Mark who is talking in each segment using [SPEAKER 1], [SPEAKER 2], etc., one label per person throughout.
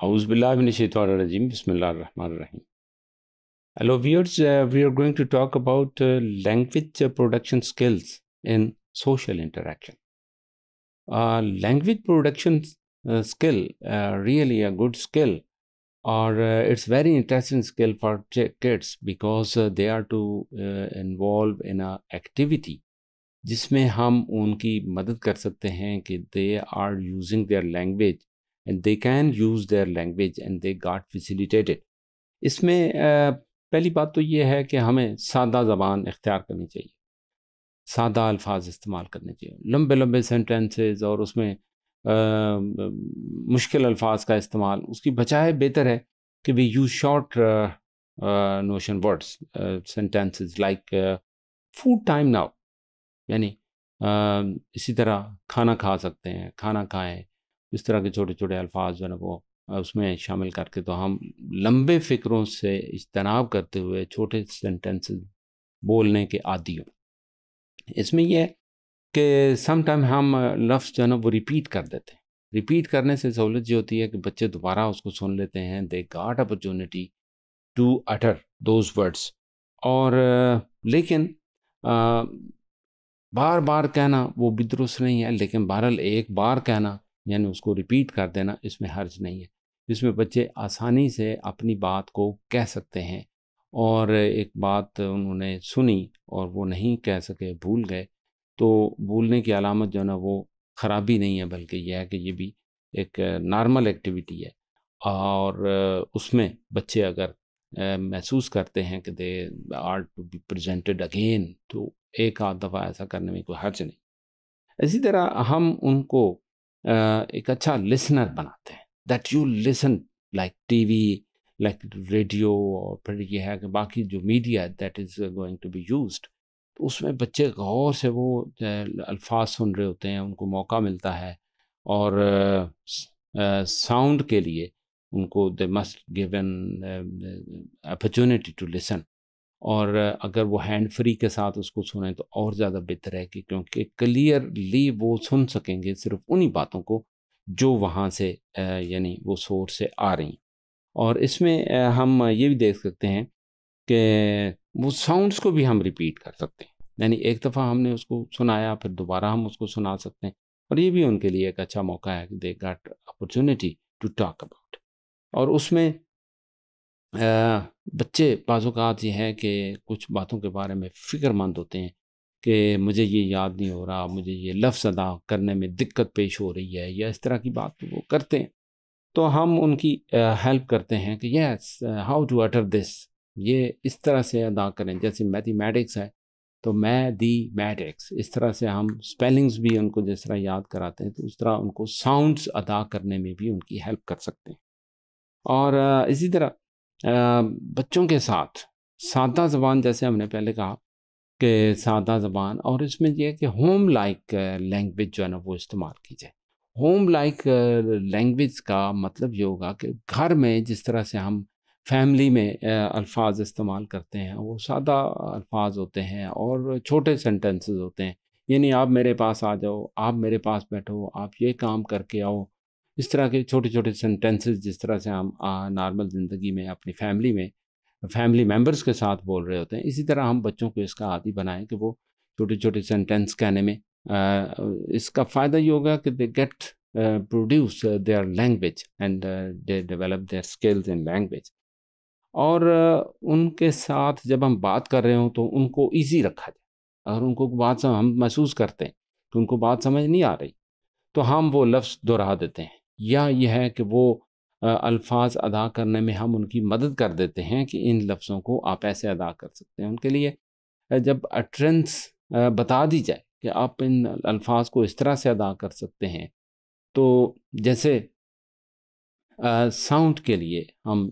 [SPEAKER 1] house बिल्लाजीम बसमीम hello viewers we are going to talk about language production skills in social interaction language production skill really a good skill और it's very interesting skill for kids because they are to involve in a activity जिसमें हम उनकी मदद कर सकते हैं कि they are using their language and they can use their language and they got facilitated इसमें पहली बात तो ये है कि हमें सादा ज़बान इख्तियार करनी चाहिए सादा अल्फाज इस्तेमाल करने चाहिए लंबे लंबे सेंटेंसेस और उसमें आ, मुश्किल अल्फाज का इस्तेमाल उसकी बजाय बेहतर है कि we use short notion words sentences like food time now यानी इसी तरह खाना खा सकते हैं खाना खाएं इस तरह के छोटे छोटे अल्फाज जो है ना वो उसमें शामिल करके तो हम लंबे फ़िक्रों से इजतनाव करते हुए छोटे सेंटेंसेस बोलने के आदि हों इसमें यह कि समटाइम हम लफ्ज़ जो है ना वो रिपीट कर देते हैं रिपीट करने से सहूलत जो होती है कि बच्चे दोबारा उसको सुन लेते हैं they got opportunity to utter those words और लेकिन आ, बार बार कहना वो भी दुरुस्त नहीं है लेकिन बहरहाल एक बार कहना यानी उसको रिपीट कर देना इसमें हर्ज नहीं है इसमें बच्चे आसानी से अपनी बात को कह सकते हैं और एक बात उन्होंने सुनी और वो नहीं कह सके भूल गए तो भूलने की अलामत जो है ना वो ख़राबी नहीं है बल्कि यह है कि ये भी एक नॉर्मल एक्टिविटी है और उसमें बच्चे अगर महसूस करते हैं कि they are to be presented again तो एक आध दफ़ा ऐसा करने में कोई हर्ज नहीं इसी तरह हम उनको एक अच्छा लिसनर बनाते हैं that you listen like TV like radio और फिर यह है कि बाकी जो media that is going to be use उसमें बच्चे गौर से वो अल्फाज सुन रहे होते हैं उनको मौका मिलता है और साउंड के लिए उनको they must given opportunity to listen और अगर वो हैंड फ्री के साथ उसको सुने तो और ज़्यादा बेहतर है कि क्योंकि क्लियरली वो सुन सकेंगे सिर्फ उन्हीं बातों को जो वहाँ से यानी वो सोर्स से आ रही और इसमें हम ये भी देख सकते हैं कि वो साउंड्स को भी हम रिपीट कर सकते हैं यानी एक दफ़ा हमने उसको सुनाया फिर दोबारा हम उसको सुना सकते हैं और ये भी उनके लिए एक अच्छा मौका है they got opportunity to talk about और उसमें बच्चे बाज़ात ये है कि कुछ बातों के बारे में फ़िक्रमंद होते हैं कि मुझे ये याद नहीं हो रहा मुझे ये लफ्ज़ अदा करने में दिक्कत पेश हो रही है या इस तरह की बात वो करते हैं तो हम उनकी हेल्प करते हैं कि yes how to utter this ये इस तरह से अदा करें जैसे मैथमेटिक्स है तो मैं दी मैटिक्स इस तरह से हम स्पेलिंग्स भी उनको जिस तरह याद कराते हैं तो उस तरह उनको साउंड्स अदा करने में भी उनकी हेल्प कर सकते हैं और इसी तरह बच्चों के साथ सादा ज़बान जैसे हमने पहले कहा कि सादा ज़बान और इसमें यह है कि होम लाइक लैंग्वेज जो है ना वो इस्तेमाल की जाए होम लाइक लैंग्वेज का मतलब ये होगा कि घर में जिस तरह से हम फैमिली में अल्फाज इस्तेमाल करते हैं वो सादा अल्फाज होते हैं और छोटे सेंटेंसेस होते हैं यानी आप मेरे पास आ जाओ आप मेरे पास बैठो आप ये काम करके आओ इस तरह के छोटे छोटे सेंटेंसेस जिस तरह से हम नॉर्मल ज़िंदगी में अपनी फैमिली में फैमिली मेम्बर्स के साथ बोल रहे होते हैं इसी तरह हम बच्चों को इसका आदि बनाएं कि वो छोटे छोटे सेंटेंस कहने में आ, इसका फ़ायदा ये होगा कि they get produce their language and they develop their skills in language और उनके साथ जब हम बात कर रहे हों तो उनको ईजी रखा जाए अगर उनको बात हम महसूस करते हैं कि उनको बात समझ नहीं आ रही तो हम वो लफ्ज़ दोहरा देते हैं या यह है कि वो अल्फाज अदा करने में हम उनकी मदद कर देते हैं कि इन लफ्ज़ों को आप ऐसे अदा कर सकते हैं उनके लिए जब अट्रेंस बता दी जाए कि आप इन अल्फाज को इस तरह से अदा कर सकते हैं तो जैसे साउंड के लिए हम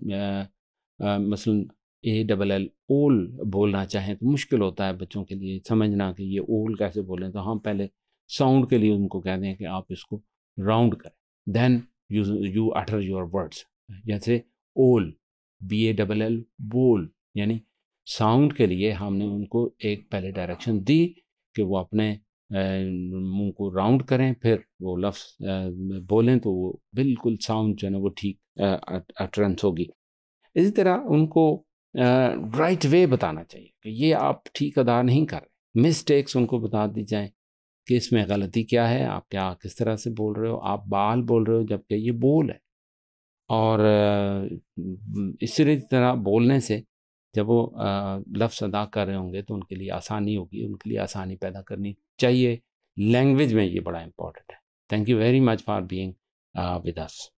[SPEAKER 1] मसल ए डबल एल ओल बोलना चाहें तो मुश्किल होता है बच्चों के लिए समझना कि ये ओल कैसे बोलें तो हम पहले साउंड के लिए उनको कह दें कि आप इसको राउंड करें then you you utter your words जैसे ओल बी ए डबल एल बोल यानी साउंड के लिए हमने उनको एक पहले डायरेक्शन दी कि वो अपने मुंह को राउंड करें फिर वो लफ्स बोलें तो वो बिल्कुल साउंड जो है ना वो ठीक अटरेंस होगी इसी तरह उनको राइट वे बताना चाहिए कि ये आप ठीक अदा नहीं कर रहे मिस्टेक्स उनको बता दी जाएँ कि इसमें गलती क्या है आप क्या किस तरह से बोल रहे हो आप बाल बोल रहे हो जबकि ये बोल है और इसी तरह बोलने से जब वो लफ्स अदा कर रहे होंगे तो उनके लिए आसानी होगी उनके लिए आसानी पैदा करनी चाहिए लैंग्वेज में ये बड़ा इम्पॉर्टेंट है thank you very much for being with us